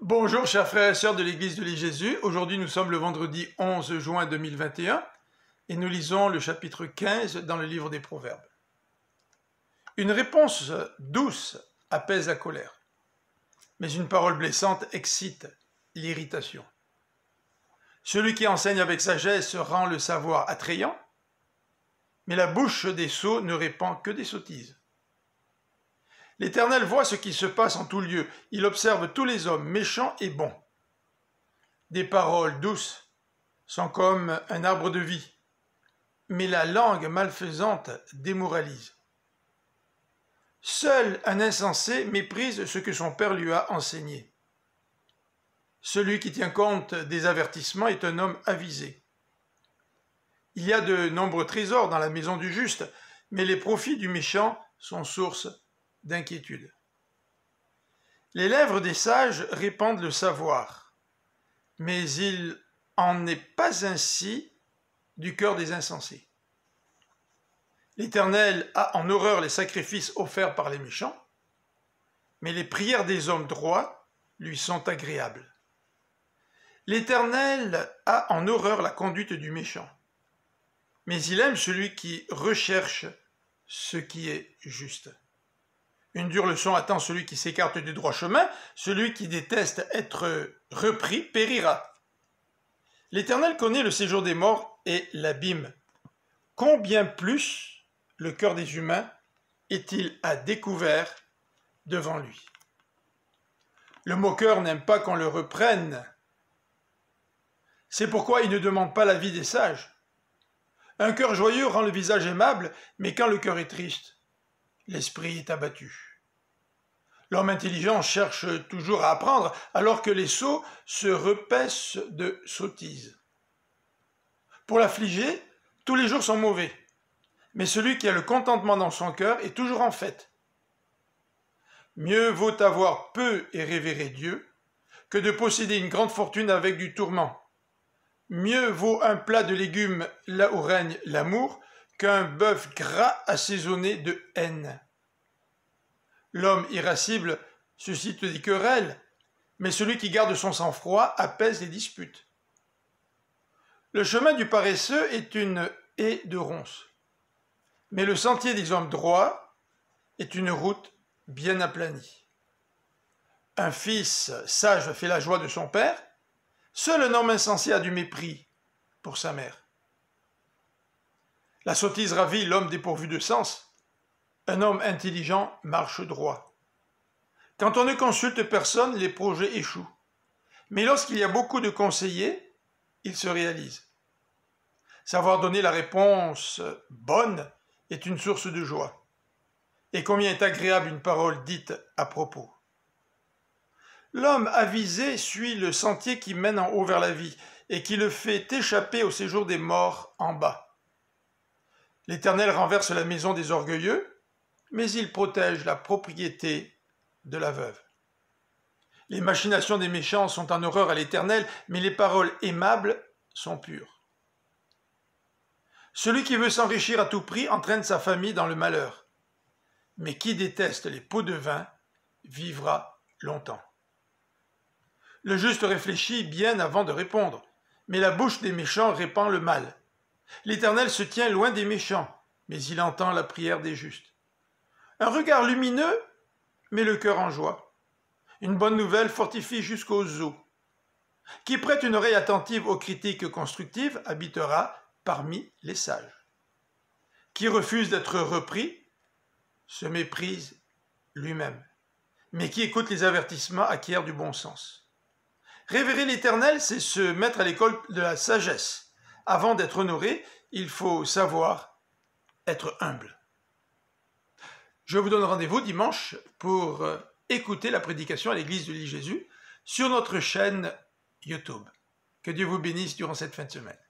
Bonjour chers frères et sœurs de l'Église de l'Église-Jésus. Aujourd'hui nous sommes le vendredi 11 juin 2021 et nous lisons le chapitre 15 dans le livre des Proverbes. Une réponse douce apaise la colère, mais une parole blessante excite l'irritation. Celui qui enseigne avec sagesse rend le savoir attrayant, mais la bouche des sots ne répand que des sottises. L'Éternel voit ce qui se passe en tout lieu, il observe tous les hommes, méchants et bons. Des paroles douces sont comme un arbre de vie, mais la langue malfaisante démoralise. Seul un insensé méprise ce que son père lui a enseigné. Celui qui tient compte des avertissements est un homme avisé. Il y a de nombreux trésors dans la maison du juste, mais les profits du méchant sont source d'inquiétude. Les lèvres des sages répandent le savoir, mais il en est pas ainsi du cœur des insensés. L'Éternel a en horreur les sacrifices offerts par les méchants, mais les prières des hommes droits lui sont agréables. L'Éternel a en horreur la conduite du méchant, mais il aime celui qui recherche ce qui est juste. Une dure leçon attend celui qui s'écarte du droit chemin, celui qui déteste être repris périra. L'Éternel connaît le séjour des morts et l'abîme. Combien plus le cœur des humains est-il à découvert devant lui Le moqueur n'aime pas qu'on le reprenne. C'est pourquoi il ne demande pas l'avis des sages. Un cœur joyeux rend le visage aimable, mais quand le cœur est triste, l'esprit est abattu. L'homme intelligent cherche toujours à apprendre, alors que les sots se repaissent de sottises. Pour l'affliger, tous les jours sont mauvais, mais celui qui a le contentement dans son cœur est toujours en fête. Mieux vaut avoir peu et révérer Dieu que de posséder une grande fortune avec du tourment. Mieux vaut un plat de légumes là où règne l'amour qu'un bœuf gras assaisonné de haine. L'homme irascible suscite des querelles, mais celui qui garde son sang-froid apaise les disputes. Le chemin du paresseux est une haie de ronces, mais le sentier des hommes droits est une route bien aplanie. Un fils sage fait la joie de son père, seul un homme insensé a du mépris pour sa mère. La sottise ravit l'homme dépourvu de sens. Un homme intelligent marche droit. Quand on ne consulte personne, les projets échouent. Mais lorsqu'il y a beaucoup de conseillers, ils se réalisent. Savoir donner la réponse bonne est une source de joie. Et combien est agréable une parole dite à propos. L'homme avisé suit le sentier qui mène en haut vers la vie et qui le fait échapper au séjour des morts en bas. L'Éternel renverse la maison des orgueilleux, mais il protège la propriété de la veuve. Les machinations des méchants sont en horreur à l'Éternel, mais les paroles aimables sont pures. Celui qui veut s'enrichir à tout prix entraîne sa famille dans le malheur, mais qui déteste les pots de vin vivra longtemps. Le juste réfléchit bien avant de répondre, mais la bouche des méchants répand le mal. L'Éternel se tient loin des méchants, mais il entend la prière des justes. Un regard lumineux met le cœur en joie. Une bonne nouvelle fortifie jusqu'aux os. Qui prête une oreille attentive aux critiques constructives habitera parmi les sages. Qui refuse d'être repris se méprise lui-même, mais qui écoute les avertissements acquiert du bon sens. Révérer l'Éternel, c'est se mettre à l'école de la sagesse avant d'être honoré, il faut savoir être humble. Je vous donne rendez-vous dimanche pour euh, écouter la prédication à l'église de lit Jésus sur notre chaîne YouTube. Que Dieu vous bénisse durant cette fin de semaine.